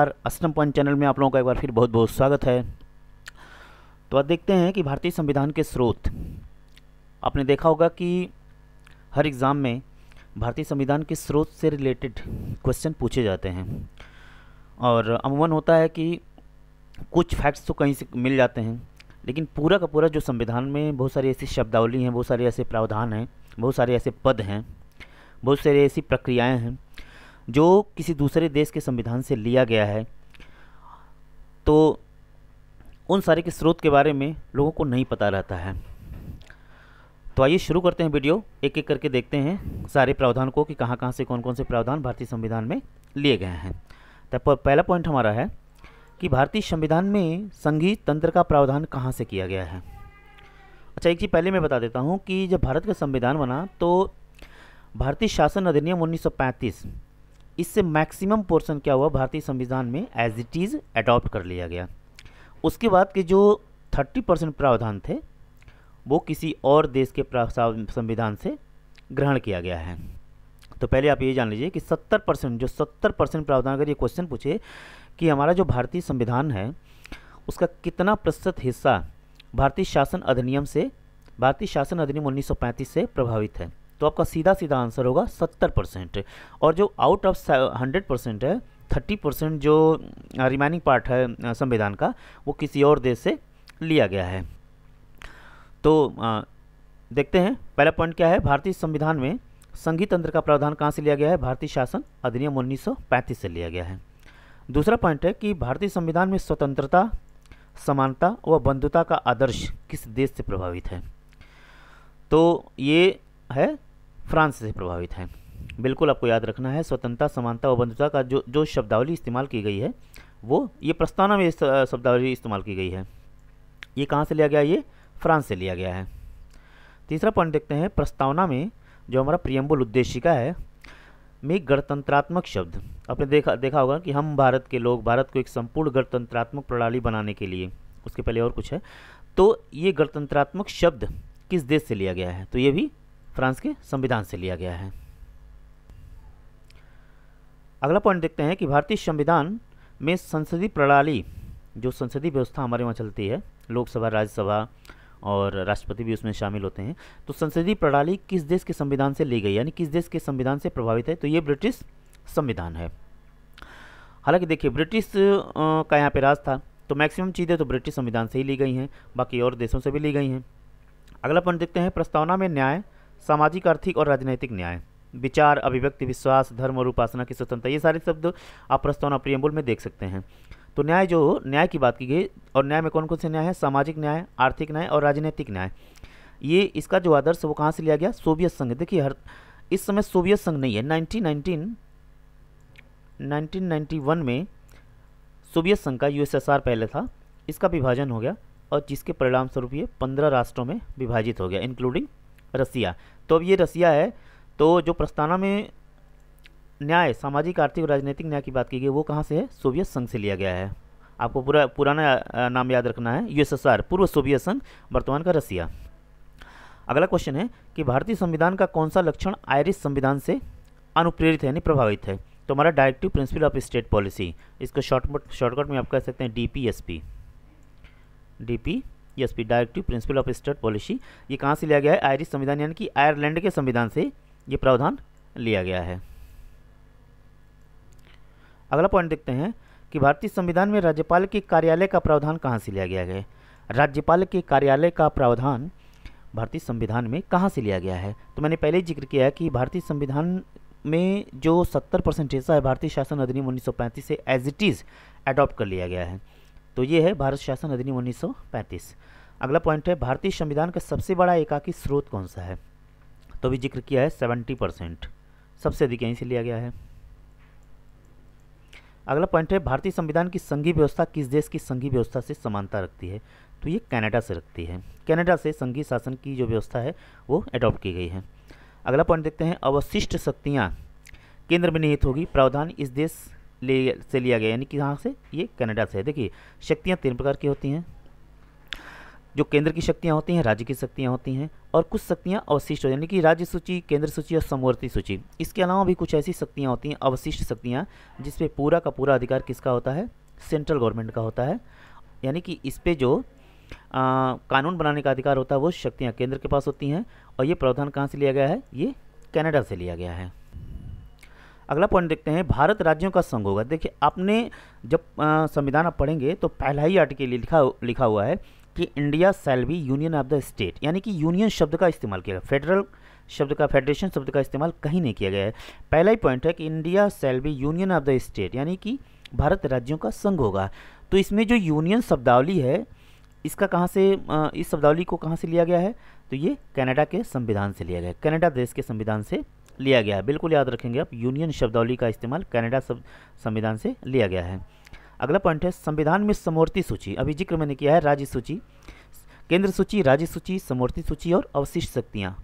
अष्टम point channel में आप लोगों का एक बार फिर बहुत बहुत स्वागत है तो आप देखते हैं कि भारतीय संविधान के स्रोत आपने देखा होगा कि हर एग्ज़ाम में भारतीय संविधान के स्रोत से रिलेटेड क्वेश्चन पूछे जाते हैं और अमूमन होता है कि कुछ फैक्ट्स तो कहीं से मिल जाते हैं लेकिन पूरा का पूरा जो संविधान में बहुत सारी ऐसी शब्दावली हैं बहुत सारे ऐसे प्रावधान हैं बहुत सारे ऐसे पद हैं बहुत सारी ऐसी प्रक्रियाएँ हैं जो किसी दूसरे देश के संविधान से लिया गया है तो उन सारे के स्रोत के बारे में लोगों को नहीं पता रहता है तो आइए शुरू करते हैं वीडियो एक एक करके देखते हैं सारे प्रावधान को कि कहाँ कहाँ से कौन कौन से प्रावधान भारतीय संविधान में लिए गए हैं तब पहला पॉइंट हमारा है कि भारतीय संविधान में संघीय तंत्र का प्रावधान कहाँ से किया गया है अच्छा एक चीज़ पहले मैं बता देता हूँ कि जब भारत का संविधान बना तो भारतीय शासन अधिनियम उन्नीस इससे मैक्सिमम पोर्शन क्या हुआ भारतीय संविधान में एज इट इज़ अडॉप्ट कर लिया गया उसके बाद के जो थर्टी परसेंट प्रावधान थे वो किसी और देश के संविधान से ग्रहण किया गया है तो पहले आप ये जान लीजिए कि सत्तर परसेंट जो सत्तर परसेंट प्रावधान अगर ये क्वेश्चन पूछे कि हमारा जो भारतीय संविधान है उसका कितना प्रतिशत हिस्सा भारतीय शासन अधिनियम से भारतीय शासन अधिनियम उन्नीस से प्रभावित है तो आपका सीधा सीधा आंसर होगा सत्तर परसेंट और जो आउट ऑफ हंड्रेड परसेंट है थर्टी परसेंट जो रिमेनिंग पार्ट है संविधान का वो किसी और देश से लिया गया है तो आ, देखते हैं पहला पॉइंट क्या है भारतीय संविधान में संघीय तंत्र का प्रावधान कहाँ से लिया गया है भारतीय शासन अधिनियम उन्नीस से लिया गया है दूसरा पॉइंट है कि भारतीय संविधान में स्वतंत्रता समानता व बंधुता का आदर्श किस देश से प्रभावित है तो ये है फ्रांस से प्रभावित है बिल्कुल आपको याद रखना है स्वतंत्रता समानता और बंधुता का जो जो शब्दावली इस्तेमाल की गई है वो ये प्रस्तावना में शब्दावली इस्तेमाल की गई है ये कहाँ से लिया गया ये फ्रांस से लिया गया है तीसरा पॉइंट देखते हैं प्रस्तावना में जो हमारा प्रियम्बुल उद्देशिका है में गणतंत्रात्मक शब्द आपने देखा देखा होगा कि हम भारत के लोग भारत को एक संपूर्ण गणतंत्रात्मक प्रणाली बनाने के लिए उसके पहले और कुछ है तो ये गणतंत्रात्मक शब्द किस देश से लिया गया है तो ये भी फ्रांस के संविधान से लिया गया है अगला पॉइंट देखते हैं कि भारतीय संविधान में संसदीय प्रणाली जो संसदीय व्यवस्था हमारे वहाँ चलती है लोकसभा राज्यसभा और राष्ट्रपति भी उसमें शामिल होते हैं तो संसदीय प्रणाली किस देश के संविधान से ली गई यानी किस देश के संविधान से प्रभावित है तो ये ब्रिटिश संविधान है हालांकि देखिए ब्रिटिश का यहाँ पे राज था तो मैक्सिमम चीज़ें तो ब्रिटिश संविधान से ही ली गई हैं बाकी और देशों से भी ली गई हैं अगला पॉइंट देखते हैं प्रस्तावना में न्याय सामाजिक आर्थिक और राजनैतिक न्याय विचार अभिव्यक्ति विश्वास धर्म और उपासना की स्वतंत्रता ये सारे शब्द आप प्रस्तावना प्रियम्बुल में देख सकते हैं तो न्याय जो न्याय की बात की गई और न्याय में कौन कौन से न्याय है सामाजिक न्याय आर्थिक न्याय और राजनीतिक न्याय ये इसका जो आदर्श वो कहाँ से लिया गया सोवियत संघ देखिए हर इस समय सोवियत संघ नहीं है नाइनटीन 1991 में सोवियत संघ का यूएसएसआर पहले था इसका विभाजन हो गया और जिसके परिणाम स्वरूप ये पंद्रह राष्ट्रों में विभाजित हो गया इंक्लूडिंग रसिया तो अब ये रसिया है तो जो प्रस्ताना में न्याय सामाजिक आर्थिक और राजनीतिक न्याय की बात की गई वो कहाँ से है सोवियत संघ से लिया गया है आपको पूरा पुराना नाम याद रखना है यूएसएसआर पूर्व सोवियत संघ वर्तमान का रसिया अगला क्वेश्चन है कि भारतीय संविधान का कौन सा लक्षण आयरिश संविधान से अनुप्रेरित है यानी प्रभावित है तो हमारा directive principle of state policy इसको शॉर्टकट शॉर्टकट में आप कह सकते हैं D P S P D P P directive principle of state policy ये कहाँ से लिया गया है आयरिश संविधान यानी कि आयरलैंड के संविधान से ये प्रावधान लिया गया है अगला पॉइंट देखते हैं कि भारतीय संविधान में राज्यपाल के कार्यालय का प्रावधान कहाँ से लिया गया है राज्यपाल के कार्यालय का प्रावधान भारतीय संविधान में कहाँ से लिया गया है तो मैंने पहले ही जिक्र किया कि भारतीय संविधान में जो 70 परसेंट हिस्सा है भारतीय शासन अधिनियम 1935 से एज इट इज़ एडॉप्ट कर लिया गया है तो ये है भारत शासन अधिनियम उन्नीस अगला पॉइंट है भारतीय संविधान का सबसे बड़ा एकाकी स्रोत कौन सा है तो भी जिक्र किया है सेवेंटी परसेंट सबसे अधिक यहीं से लिया गया है अगला पॉइंट है भारतीय संविधान की संघीय व्यवस्था किस देश की संघीय व्यवस्था से समानता रखती है तो ये कनाडा से रखती है कनाडा से संघीय शासन की जो व्यवस्था है वो अडॉप्ट की गई है अगला पॉइंट देखते हैं अवशिष्ट शक्तियाँ केंद्र में निहित होगी प्रावधान इस देश ले से लिया गया यानी कि कहाँ से ये कनाडा से है देखिए शक्तियाँ तीन प्रकार की होती हैं जो केंद्र की शक्तियाँ होती हैं राज्य की शक्तियाँ होती हैं और कुछ शक्तियाँ अवशिष्ट होती हैं यानी कि राज्य सूची केंद्र सूची और समवर्ती सूची इसके अलावा भी कुछ ऐसी शक्तियाँ होती हैं अवशिष्ट शक्तियाँ जिसपे पूरा का पूरा अधिकार किसका होता है सेंट्रल गवर्नमेंट का होता है यानी कि इस पर जो आ, कानून बनाने का अधिकार होता है वो शक्तियाँ केंद्र के पास होती हैं और ये प्रावधान कहाँ से लिया गया है ये कनाडा से लिया गया है अगला पॉइंट देखते हैं भारत राज्यों का संघ होगा देखिए आपने जब संविधान आप पढ़ेंगे तो पहला ही आर्टिकल लिखा लिखा हुआ है कि India shall be union of the state यानी कि यूनियन शब्द का इस्तेमाल किया गया फेडरल शब्द का फेडरेशन शब्द का इस्तेमाल कहीं नहीं किया गया है पहला ही पॉइंट है कि India shall be union of the state यानी कि भारत राज्यों का संघ होगा तो इसमें जो यूनियन शब्दावली है इसका कहाँ से इस शब्दावली को कहाँ से लिया गया है तो ये कनाडा के संविधान से लिया गया है कनाडा देश के संविधान से लिया गया है बिल्कुल याद रखेंगे आप यूनियन शब्दावली का इस्तेमाल कनाडा संविधान से लिया गया है अगला पॉइंट है संविधान में समवर्ती सूची अभी जिक्र मैंने किया है राज्य सूची केंद्र सूची राज्य सूची समवर्ती सूची और अवशिष्ट शक्तियाँ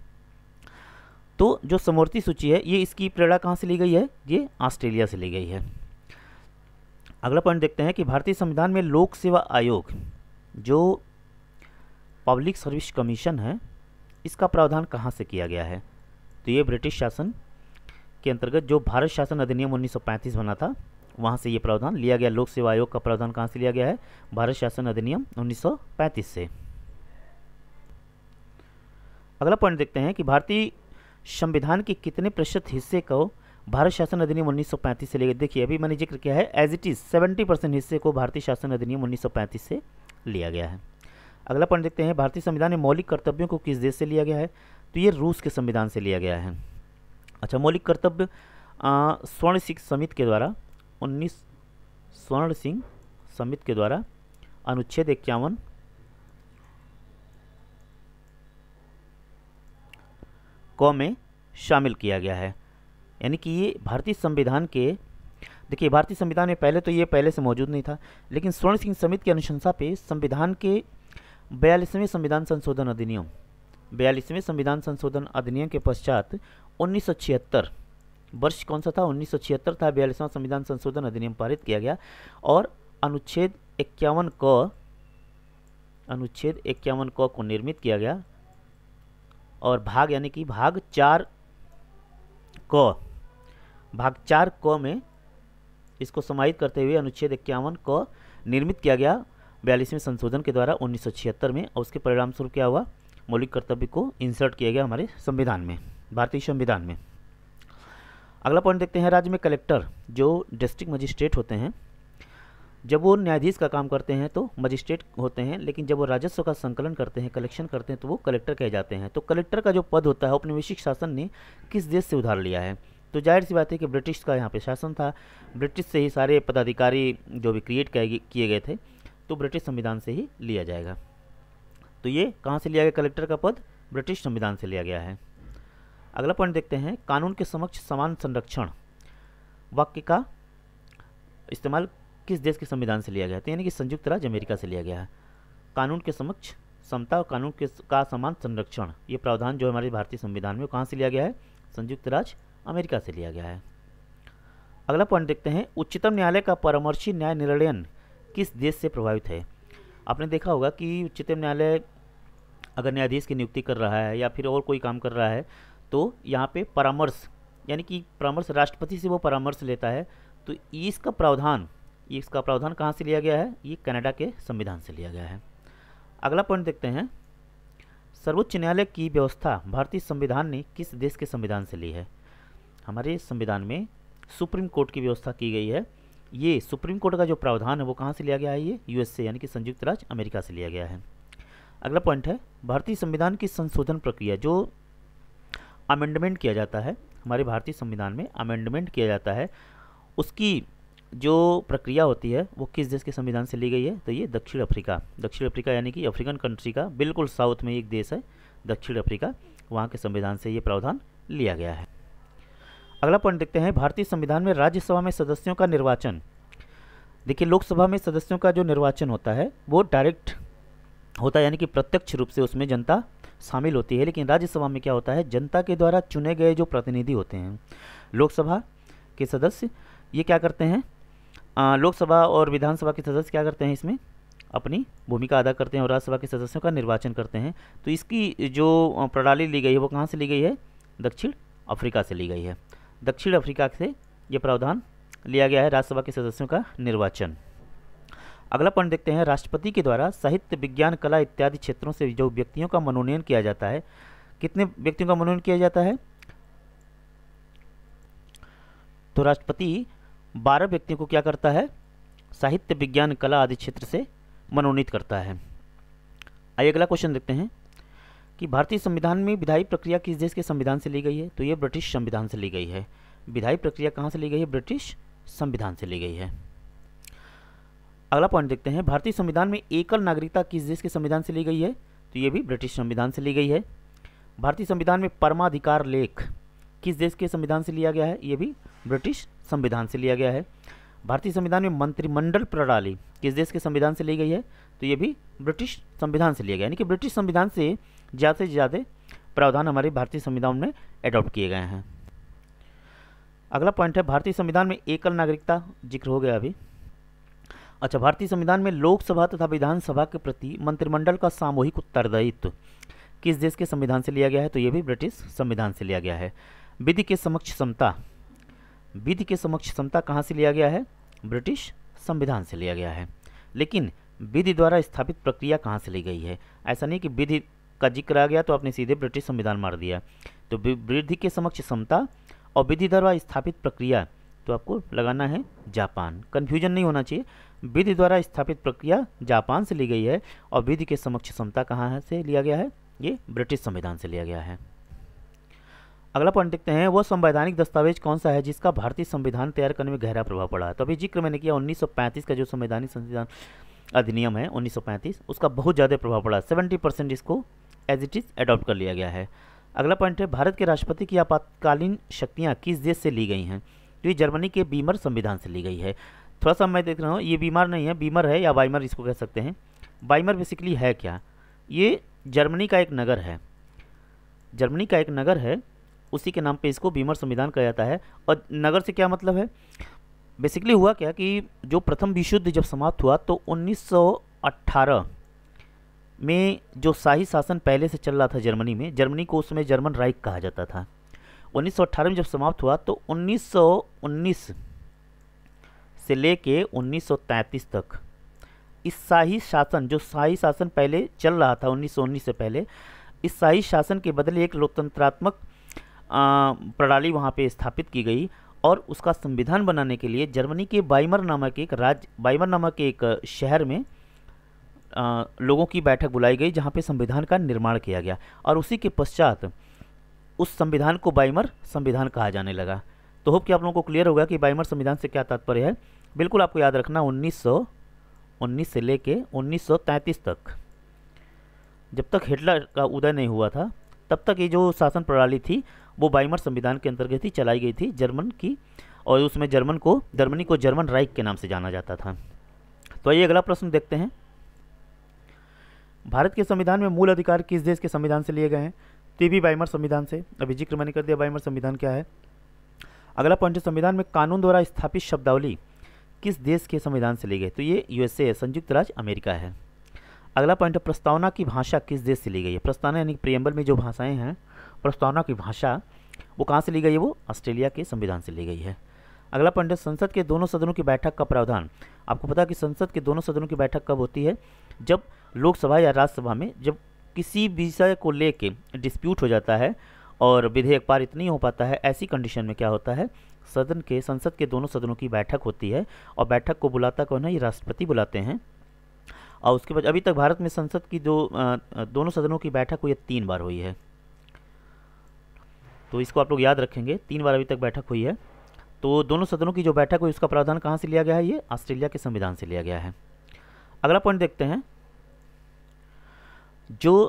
तो जो समवर्ती सूची है ये इसकी प्रेरणा कहाँ से ली गई है ये ऑस्ट्रेलिया से ली गई है अगला पॉइंट देखते हैं कि भारतीय संविधान में लोक सेवा आयोग जो पब्लिक सर्विस कमीशन है इसका प्रावधान कहाँ से किया गया है तो ये ब्रिटिश शासन के अंतर्गत जो भारत शासन अधिनियम 1935 बना था वहाँ से ये प्रावधान लिया गया लोक सेवा आयोग का प्रावधान कहाँ से लिया गया है भारत शासन अधिनियम 1935 से अगला पॉइंट देखते हैं कि भारतीय संविधान के कितने प्रतिशत हिस्से को भारत शासन अधिनियम 1935 से लेकर देखिए अभी मैंने जिक्र किया है as it is seventy percent हिस्से को भारतीय शासन अधिनियम उन्नीस से लिया गया है अगला पॉइंट देखते हैं भारतीय संविधान में मौलिक कर्तव्यों को किस देश से लिया गया है तो ये रूस के संविधान से लिया गया है अच्छा मौलिक कर्तव्य स्वर्ण सिंह समिति के द्वारा उन्नीस स्वर्ण सिंह समिति के द्वारा अनुच्छेद इक्यावन कौ में शामिल किया गया है यानी कि ये भारतीय संविधान के देखिए भारतीय संविधान में पहले तो ये पहले से मौजूद नहीं था लेकिन स्वर्ण सिंह समिति की अनुशंसा पे संविधान के बयालीसवें संविधान संशोधन अधिनियम बयालीसवें संविधान संशोधन अधिनियम के पश्चात उन्नीस वर्ष कौन सा था उन्नीस था बयालीसवां संविधान संशोधन अधिनियम पारित किया गया और अनुच्छेद इक्यावन क अनुच्छेद इक्यावन क को निर्मित किया गया और भाग यानी कि भाग चार क भाग चार क में इसको समाहित करते हुए अनुच्छेद इक्यावन क निर्मित किया गया बयालीसवें संशोधन के द्वारा उन्नीस में और उसके परिणाम स्वरूप क्या हुआ मौलिक कर्तव्य को इंसर्ट किया गया हमारे संविधान में भारतीय संविधान में अगला पॉइंट देखते हैं राज्य में कलेक्टर जो डिस्ट्रिक्ट मजिस्ट्रेट होते हैं जब वो न्यायाधीश का काम करते हैं तो मजिस्ट्रेट होते हैं लेकिन जब वो राजस्व का संकलन करते हैं कलेक्शन करते हैं तो वो कलेक्टर कहे जाते हैं तो कलेक्टर का जो पद होता है औपनिवेशिक शासन ने किस देश से उधार लिया है तो जाहिर सी बात है कि ब्रिटिश का यहाँ पे शासन था ब्रिटिश से ही सारे पदाधिकारी जो भी क्रिएट किए गए थे तो ब्रिटिश संविधान से ही लिया जाएगा तो ये कहाँ से लिया गया कलेक्टर का पद ब्रिटिश संविधान से लिया गया है अगला पॉइंट देखते हैं कानून के समक्ष समान संरक्षण वाक्य का इस्तेमाल किस देश के संविधान से लिया गया है तो यानी कि संयुक्त राज्य अमेरिका से लिया गया है कानून के समक्ष समता और कानून के का समान संरक्षण ये प्रावधान जो हमारे भारतीय संविधान में कहाँ से लिया गया है संयुक्त राज्य अमेरिका से लिया गया है अगला पॉइंट देखते हैं उच्चतम न्यायालय का परामर्शी न्याय निर्णयन किस देश से प्रभावित है आपने देखा होगा कि उच्चतम न्यायालय अगर न्यायाधीश की नियुक्ति कर रहा है या फिर और कोई काम कर रहा है तो यहाँ पे परामर्श यानी कि परामर्श राष्ट्रपति से वो परामर्श लेता है तो इसका प्रावधान इसका प्रावधान कहाँ से लिया गया है ये कनाडा के संविधान से लिया गया है अगला पॉइंट देखते हैं सर्वोच्च न्यायालय की व्यवस्था भारतीय संविधान ने किस देश के संविधान से ली है हमारे संविधान में सुप्रीम कोर्ट की व्यवस्था की गई है ये सुप्रीम कोर्ट का जो प्रावधान है वो कहाँ से लिया गया है ये यूएसए यानी कि संयुक्त राज्य अमेरिका से लिया गया है अगला पॉइंट है भारतीय संविधान की संशोधन प्रक्रिया जो अमेंडमेंट किया जाता है हमारे भारतीय संविधान में अमेंडमेंट किया जाता है उसकी जो प्रक्रिया होती है वो किस देश के संविधान से ली गई है तो ये दक्षिण अफ्रीका दक्षिण अफ्रीका यानी कि अफ्रीकन कंट्री का बिल्कुल साउथ में एक देश है दक्षिण अफ्रीका वहाँ के संविधान से ये प्रावधान लिया गया है अगला पॉइंट देखते हैं भारतीय संविधान में राज्यसभा में सदस्यों का निर्वाचन देखिए लोकसभा में सदस्यों का जो निर्वाचन होता है वो डायरेक्ट होता है यानी कि प्रत्यक्ष रूप से उसमें जनता शामिल होती है लेकिन राज्यसभा में क्या होता है जनता के द्वारा चुने गए जो प्रतिनिधि होते हैं लोकसभा के सदस्य ये क्या करते हैं लोकसभा और विधानसभा के सदस्य क्या करते हैं इसमें अपनी भूमिका अदा करते हैं और राज्यसभा के सदस्यों का निर्वाचन करते हैं तो इसकी जो प्रणाली ली गई है वो कहाँ से ली गई है दक्षिण अफ्रीका से ली गई है दक्षिण अफ्रीका से ये प्रावधान लिया गया है राज्यसभा के सदस्यों का निर्वाचन अगला पॉइंट देखते हैं राष्ट्रपति के द्वारा साहित्य विज्ञान कला इत्यादि क्षेत्रों से जो व्यक्तियों का मनोनयन किया जाता है कितने व्यक्तियों का मनोनयन किया जाता है तो राष्ट्रपति बारह व्यक्तियों को क्या करता है साहित्य विज्ञान कला आदि क्षेत्र से मनोनीत करता है आइए अगला क्वेश्चन देखते हैं कि भारतीय संविधान में विधायी प्रक्रिया किस देश के संविधान से ली गई है तो ये ब्रिटिश संविधान से ली गई है विधायी प्रक्रिया कहाँ से ली गई है ब्रिटिश संविधान से ली गई है अगला पॉइंट देखते हैं भारतीय संविधान में एकल नागरिकता किस देश के संविधान से ली गई है तो ये भी ब्रिटिश संविधान से ली गई है भारतीय संविधान में परमाधिकार लेख किस देश के संविधान से लिया गया है ये भी ब्रिटिश संविधान से लिया गया है भारतीय संविधान में मंत्रिमंडल प्रणाली किस देश के संविधान से ली गई है तो ये भी ब्रिटिश संविधान से लिया गया यानी कि ब्रिटिश संविधान से ज़्यादा से ज़्यादा प्रावधान हमारे भारतीय संविधान में एडॉप्ट किए गए हैं अगला पॉइंट है भारतीय संविधान में एकल नागरिकता जिक्र हो गया अभी अच्छा भारतीय संविधान में लोकसभा तथा विधानसभा के प्रति मंत्रिमंडल का सामूहिक उत्तरदायित्व किस देश के संविधान से लिया गया है तो ये भी ब्रिटिश संविधान से लिया गया है विधि के समक्ष समता विधि के समक्ष समता कहाँ से लिया गया है ब्रिटिश संविधान से लिया गया है लेकिन विधि द्वारा स्थापित प्रक्रिया कहाँ से ली गई है ऐसा नहीं कि विधि का जिक्र आ गया तो आपने सीधे ब्रिटिश संविधान मार दिया तो विधि के समक्ष समता और विधि द्वारा स्थापित प्रक्रिया तो आपको लगाना है जापान कन्फ्यूजन नहीं होना चाहिए विधि द्वारा स्थापित प्रक्रिया जापान से ली गई है और विधि के समक्ष क्षमता कहाँ से लिया गया है ये ब्रिटिश संविधान से लिया गया है अगला पॉइंट देखते हैं वह संवैधानिक दस्तावेज कौन सा है जिसका भारतीय संविधान तैयार करने में गहरा प्रभाव पड़ा है तो अभी जिक्र मैंने किया 1935 का जो संवैधानिक संविधान अधिनियम है 1935 उसका बहुत ज़्यादा प्रभाव पड़ा सेवेंटी परसेंट इसको एज इट इज़ अडॉप्ट कर लिया गया है अगला पॉइंट है भारत के राष्ट्रपति की आपातकालीन शक्तियाँ किस देश से ली गई हैं जो ये जर्मनी के बीमर संविधान से ली गई है थोड़ा सा मैं देख रहा हूँ ये बीमार नहीं है बीमर है या बाइमर इसको कह सकते हैं बाइमर बेसिकली है क्या ये जर्मनी का एक नगर है जर्मनी का एक नगर है उसी के नाम पे इसको बीमर संविधान कहा जाता है और नगर से क्या मतलब है बेसिकली हुआ क्या कि जो प्रथम विश्व युद्ध जब समाप्त हुआ तो 1918 में जो शाही शासन पहले से चल रहा था जर्मनी में जर्मनी को उस समय जर्मन राइक कहा जाता था उन्नीस में जब समाप्त हुआ तो 1919 से लेके 1933 तक इस शाही शासन जो शाही शासन पहले चल रहा था 1919 से पहले इस शाही शासन के बदले एक लोकतंत्रात्मक प्रणाली वहाँ पे स्थापित की गई और उसका संविधान बनाने के लिए जर्मनी के बाइमर नामक एक राज्य बाइमर नामक एक शहर में आ, लोगों की बैठक बुलाई गई जहाँ पे संविधान का निर्माण किया गया और उसी के पश्चात उस संविधान को बाइमर संविधान कहा जाने लगा तो होप कि आप लोगों को क्लियर होगा कि बाइमर संविधान से क्या तात्पर्य है बिल्कुल आपको याद रखना 1900 19 से लेके 1933 तक जब तक हिटलर का उदय नहीं हुआ था तब तक ये जो शासन प्रणाली थी वो बाइमर संविधान के अंतर्गत ही चलाई गई थी जर्मन की और उसमें जर्मन को जर्मनी को जर्मन राइक के नाम से जाना जाता था तो आइए अगला प्रश्न देखते हैं भारत के संविधान में मूल अधिकार किस देश के संविधान से लिए गए हैं तो ये भी वाइमर संविधान से अभी जिक्र मैंने कर दिया वाइमर संविधान क्या है अगला पॉइंट है संविधान में कानून द्वारा स्थापित शब्दावली किस देश के संविधान से ली गई तो ये यूएसए है संयुक्त राज्य अमेरिका है अगला पॉइंट है प्रस्तावना की भाषा किस देश से ली गई है प्रस्तावना यानी प्रियम्बल में जो भाषाएं हैं प्रस्तावना की भाषा वो कहाँ से ली गई है वो ऑस्ट्रेलिया के संविधान से ली गई है अगला पॉइंट है संसद के दोनों सदनों की बैठक का प्रावधान आपको पता है कि संसद के दोनों सदनों की बैठक कब होती है जब लोकसभा या राज्यसभा में जब किसी विषय को लेके डिस्प्यूट हो जाता है और विधेयक पारित नहीं हो पाता है ऐसी कंडीशन में क्या होता है सदन के संसद के दोनों सदनों की बैठक होती है और बैठक को बुलाता कौन है ये राष्ट्रपति बुलाते हैं और उसके बाद अभी तक भारत में संसद की जो दो, दोनों सदनों की बैठक हुई है तीन बार हुई है तो इसको आप लोग याद रखेंगे तीन बार अभी तक बैठक हुई है तो दोनों सदनों की जो बैठक हुई उसका प्रावधान कहाँ से लिया गया है ये ऑस्ट्रेलिया के संविधान से लिया गया है अगला पॉइंट देखते हैं जो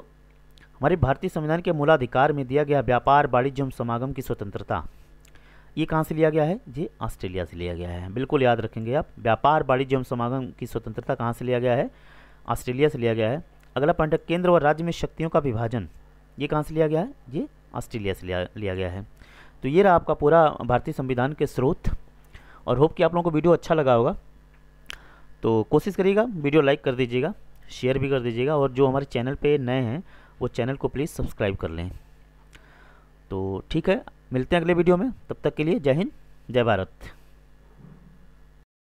हमारे भारतीय संविधान के मूलाधिकार में दिया गया व्यापार वाणिज्य एवं समागम की स्वतंत्रता ये कहाँ से लिया गया है ये ऑस्ट्रेलिया से लिया गया है बिल्कुल याद रखेंगे आप व्यापार वाणिज्य एवं समागम की स्वतंत्रता कहाँ से लिया गया है ऑस्ट्रेलिया से लिया गया है अगला पॉइंट है केंद्र व राज्य में शक्तियों का विभाजन ये कहाँ से लिया गया है ये ऑस्ट्रेलिया से लिया लिया गया है तो ये रहा आपका पूरा भारतीय संविधान के स्रोत और होप कि आप लोगों को वीडियो अच्छा लगा होगा तो कोशिश करिएगा वीडियो लाइक कर दीजिएगा शेयर भी कर दीजिएगा और जो हमारे चैनल पे नए हैं वो चैनल को प्लीज़ सब्सक्राइब कर लें तो ठीक है मिलते हैं अगले वीडियो में तब तक के लिए जय हिंद जय भारत